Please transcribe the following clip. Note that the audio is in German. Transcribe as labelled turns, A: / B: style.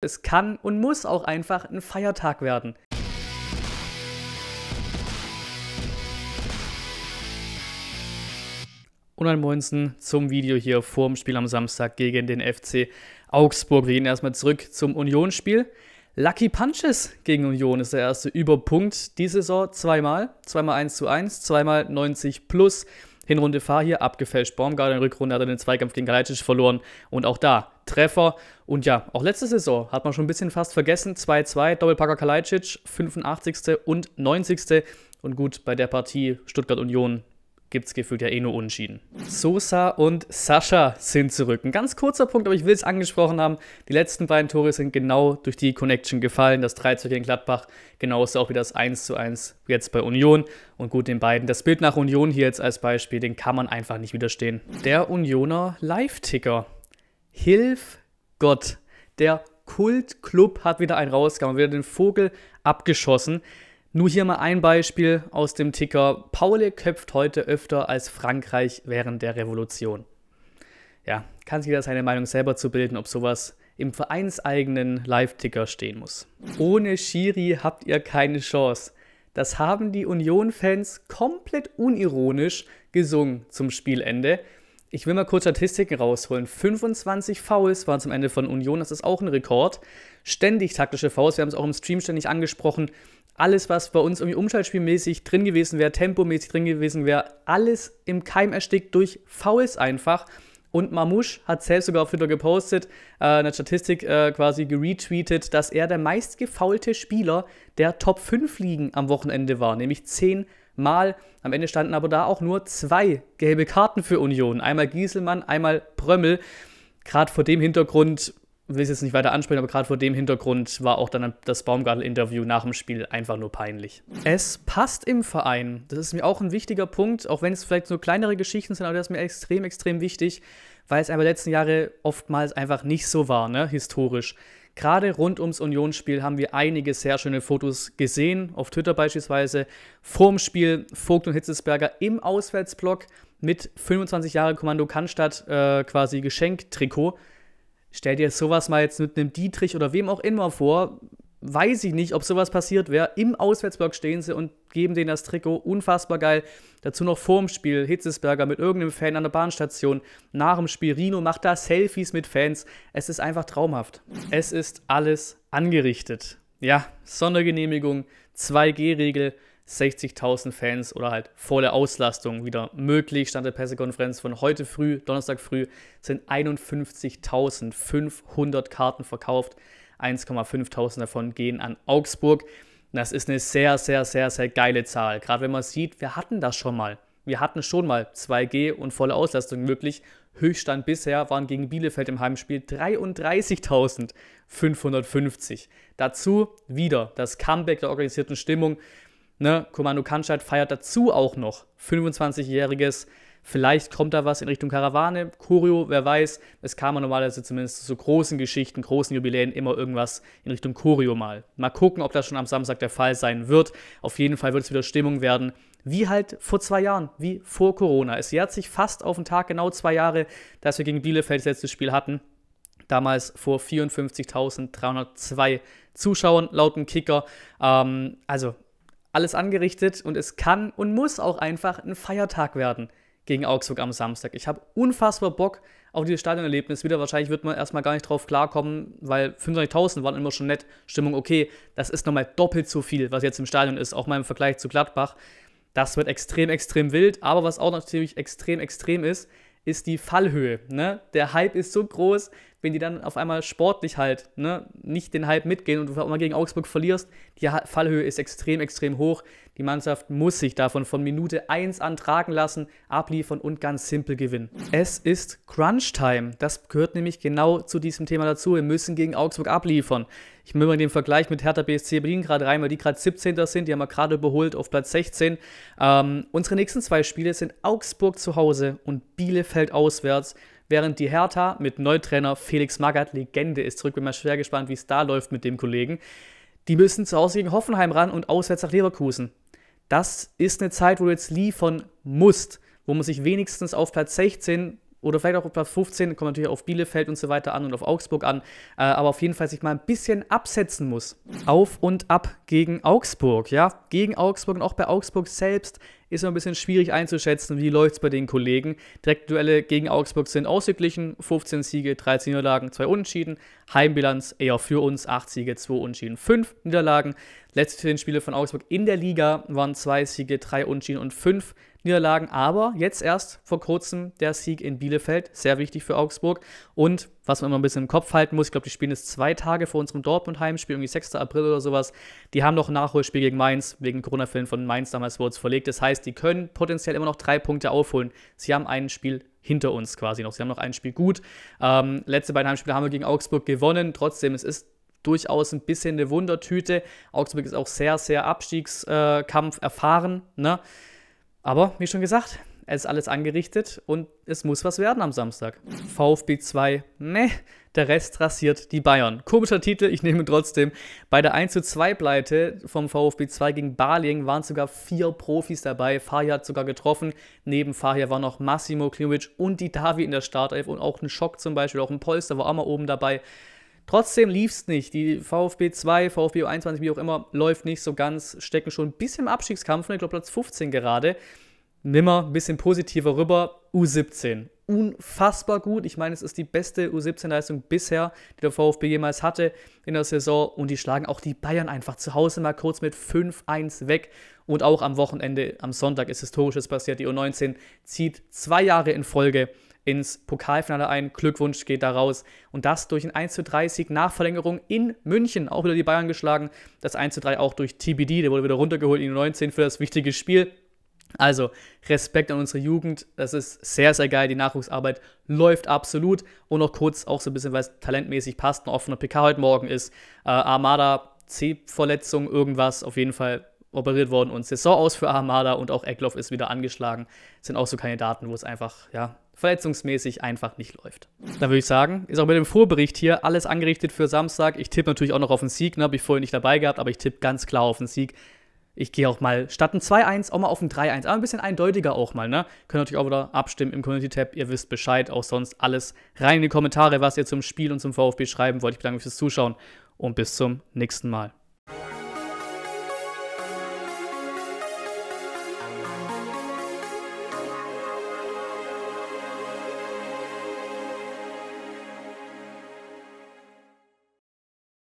A: Es kann und muss auch einfach ein Feiertag werden. Und ein Moinsen zum Video hier vorm Spiel am Samstag gegen den FC Augsburg. Wir gehen erstmal zurück zum Unionsspiel. Lucky Punches gegen Union ist der erste Überpunkt die Saison zweimal. Zweimal 1 zu 1, zweimal 90 plus. Hinrunde fahr hier abgefälscht. Baumgarten in Rückrunde hat er den Zweikampf gegen Galeitsch verloren. Und auch da Treffer. Und ja, auch letzte Saison hat man schon ein bisschen fast vergessen. 2-2, Doppelpacker Kalajdzic, 85. und 90. Und gut, bei der Partie Stuttgart-Union gibt es gefühlt ja eh nur Unschieden. Sosa und Sascha sind zurück. Ein ganz kurzer Punkt, aber ich will es angesprochen haben. Die letzten beiden Tore sind genau durch die Connection gefallen. Das 3 gegen Gladbach, genauso auch wie das 1 zu 1 jetzt bei Union. Und gut, den beiden. Das Bild nach Union hier jetzt als Beispiel, den kann man einfach nicht widerstehen. Der Unioner Live-Ticker. Hilf Gott. Der Kultclub hat wieder einen rausgehauen, wieder den Vogel abgeschossen. Nur hier mal ein Beispiel aus dem Ticker. Paule köpft heute öfter als Frankreich während der Revolution. Ja, kann sich jeder seine Meinung selber zu bilden, ob sowas im vereinseigenen Live-Ticker stehen muss. Ohne Schiri habt ihr keine Chance. Das haben die Union-Fans komplett unironisch gesungen zum Spielende ich will mal kurz Statistiken rausholen. 25 Fouls waren zum Ende von Union, das ist auch ein Rekord. Ständig taktische Fouls, wir haben es auch im Stream ständig angesprochen. Alles, was bei uns irgendwie umschaltspielmäßig drin gewesen wäre, tempomäßig drin gewesen wäre, alles im Keim erstickt durch Fouls einfach. Und Mamouche hat selbst sogar auf Twitter gepostet, äh, eine Statistik äh, quasi geretweetet, dass er der meistgefaulte Spieler der Top 5 Ligen am Wochenende war, nämlich 10 Mal. Am Ende standen aber da auch nur zwei gelbe Karten für Union. Einmal Gieselmann, einmal Brömmel. Gerade vor dem Hintergrund, will ich es jetzt nicht weiter ansprechen, aber gerade vor dem Hintergrund war auch dann das Baumgartel-Interview nach dem Spiel einfach nur peinlich. Es passt im Verein. Das ist mir auch ein wichtiger Punkt, auch wenn es vielleicht nur kleinere Geschichten sind, aber das ist mir extrem, extrem wichtig, weil es aber letzten Jahre oftmals einfach nicht so war, ne, historisch. Gerade rund ums Unionsspiel haben wir einige sehr schöne Fotos gesehen, auf Twitter beispielsweise. Vorm Spiel Vogt und Hitzesberger im Auswärtsblock mit 25 Jahre Kommando Cannstatt äh, quasi Geschenktrikot. Stell dir sowas mal jetzt mit einem Dietrich oder wem auch immer vor, weiß ich nicht, ob sowas passiert wäre. Im Auswärtsblock stehen sie und geben denen das Trikot. Unfassbar geil. Dazu noch vorm Spiel Hitzesberger mit irgendeinem Fan an der Bahnstation. Nach dem Spiel Rino macht da Selfies mit Fans. Es ist einfach traumhaft. Es ist alles angerichtet. Ja, Sondergenehmigung, 2G-Regel, 60.000 Fans oder halt volle Auslastung wieder möglich. Stand der Pressekonferenz von heute früh, Donnerstag früh, sind 51.500 Karten verkauft. 1,5.000 davon gehen an Augsburg. Das ist eine sehr, sehr, sehr, sehr geile Zahl. Gerade wenn man sieht, wir hatten das schon mal. Wir hatten schon mal 2G und volle Auslastung möglich. Höchststand bisher waren gegen Bielefeld im Heimspiel 33.550. Dazu wieder das Comeback der organisierten Stimmung. Ne? Kommando Kanscheid feiert dazu auch noch 25-jähriges Vielleicht kommt da was in Richtung Karawane, Choreo, wer weiß. Es kam ja normalerweise zumindest zu großen Geschichten, großen Jubiläen immer irgendwas in Richtung Choreo mal. Mal gucken, ob das schon am Samstag der Fall sein wird. Auf jeden Fall wird es wieder Stimmung werden. Wie halt vor zwei Jahren, wie vor Corona. Es jährt sich fast auf den Tag genau zwei Jahre, dass wir gegen Bielefeld das letzte Spiel hatten. Damals vor 54.302 Zuschauern laut dem Kicker. Ähm, also alles angerichtet und es kann und muss auch einfach ein Feiertag werden gegen Augsburg am Samstag. Ich habe unfassbar Bock auf dieses Stadionerlebnis. Wieder wahrscheinlich wird man erstmal gar nicht drauf klarkommen, weil 25.000 waren immer schon nett, Stimmung okay. Das ist nochmal doppelt so viel, was jetzt im Stadion ist, auch mal im Vergleich zu Gladbach. Das wird extrem, extrem wild. Aber was auch natürlich extrem, extrem ist, ist die Fallhöhe. Ne? Der Hype ist so groß, wenn die dann auf einmal sportlich halt ne, nicht den Hype mitgehen und du auch mal gegen Augsburg verlierst, die Fallhöhe ist extrem, extrem hoch. Die Mannschaft muss sich davon von Minute 1 an tragen lassen, abliefern und ganz simpel gewinnen. Es ist Crunch-Time. Das gehört nämlich genau zu diesem Thema dazu. Wir müssen gegen Augsburg abliefern. Ich will mal den Vergleich mit Hertha BSC Berlin gerade rein, weil die gerade 17. sind. Die haben wir gerade überholt auf Platz 16. Ähm, unsere nächsten zwei Spiele sind Augsburg zu Hause und Bielefeld auswärts. Während die Hertha mit Neutrainer Felix Magath Legende ist. Zurück bin mal schwer gespannt, wie es da läuft mit dem Kollegen. Die müssen zu Hause gegen Hoffenheim ran und auswärts nach Leverkusen. Das ist eine Zeit, wo du jetzt liefern musst, wo man sich wenigstens auf Platz 16 oder vielleicht auch auf Platz 15, kommt natürlich auf Bielefeld und so weiter an und auf Augsburg an, äh, aber auf jeden Fall sich mal ein bisschen absetzen muss. Auf und ab gegen Augsburg, ja, gegen Augsburg und auch bei Augsburg selbst ist immer ein bisschen schwierig einzuschätzen, wie läuft es bei den Kollegen. Direktduelle gegen Augsburg sind ausgeglichen, 15 Siege, 13 Niederlagen, 2 Unentschieden, Heimbilanz eher für uns, 8 Siege, 2 Unentschieden, 5 Niederlagen. Letzte 10 Spiele von Augsburg in der Liga waren 2 Siege, 3 Unentschieden und 5 Niederlagen, aber jetzt erst vor kurzem der Sieg in Bielefeld, sehr wichtig für Augsburg. Und was man immer ein bisschen im Kopf halten muss, ich glaube, die spielen jetzt zwei Tage vor unserem Dortmund-Heimspiel, irgendwie 6. April oder sowas. Die haben noch ein Nachholspiel gegen Mainz, wegen Corona-Fällen von Mainz damals wurde es verlegt. Das heißt, die können potenziell immer noch drei Punkte aufholen. Sie haben ein Spiel hinter uns quasi noch. Sie haben noch ein Spiel gut. Ähm, letzte beiden Heimspiele haben wir gegen Augsburg gewonnen. Trotzdem, es ist durchaus ein bisschen eine Wundertüte. Augsburg ist auch sehr, sehr Abstiegskampf erfahren. Ne? Aber wie schon gesagt, es ist alles angerichtet und es muss was werden am Samstag. VfB 2, meh, der Rest rassiert die Bayern. Komischer Titel, ich nehme trotzdem. Bei der 12 Pleite vom VfB 2 gegen Baling waren sogar vier Profis dabei. Fahir hat sogar getroffen. Neben Fahir war noch Massimo Klimovic und die Davi in der Startelf und auch ein Schock zum Beispiel, auch ein Polster war auch mal oben dabei. Trotzdem lief es nicht. Die VfB 2, VfB 21, wie auch immer, läuft nicht so ganz, stecken schon ein bisschen im Abstiegskampf, ne? ich glaube Platz 15 gerade. Nimmer ein bisschen positiver rüber, U17. Unfassbar gut. Ich meine, es ist die beste U17-Leistung bisher, die der VfB jemals hatte in der Saison. Und die schlagen auch die Bayern einfach zu Hause mal kurz mit 5-1 weg. Und auch am Wochenende, am Sonntag ist Historisches passiert. Die U19 zieht zwei Jahre in Folge ins Pokalfinale ein. Glückwunsch geht da raus. Und das durch einen 13 Sieg nach Verlängerung in München. Auch wieder die Bayern geschlagen. Das 1 zu 3 auch durch TBD, der wurde wieder runtergeholt in die 19 für das wichtige Spiel. Also Respekt an unsere Jugend, das ist sehr, sehr geil. Die Nachwuchsarbeit läuft absolut. Und noch kurz, auch so ein bisschen, weil es talentmäßig passt, ein offener PK heute Morgen ist. Äh, Armada, C-Verletzung, irgendwas, auf jeden Fall operiert worden und Saison aus für Armada und auch Eckloff ist wieder angeschlagen. Das sind auch so keine Daten, wo es einfach, ja, verletzungsmäßig einfach nicht läuft. Dann würde ich sagen, ist auch mit dem Vorbericht hier alles angerichtet für Samstag. Ich tippe natürlich auch noch auf den Sieg, ne, habe ich vorher nicht dabei gehabt, aber ich tippe ganz klar auf den Sieg. Ich gehe auch mal statt ein 2-1 auch mal auf ein 3-1, aber ein bisschen eindeutiger auch mal, ne? Könnt natürlich auch wieder abstimmen im Community-Tab, ihr wisst Bescheid, auch sonst alles rein in die Kommentare, was ihr zum Spiel und zum VfB schreiben wollt. Ich bedanke mich fürs Zuschauen und bis zum nächsten Mal.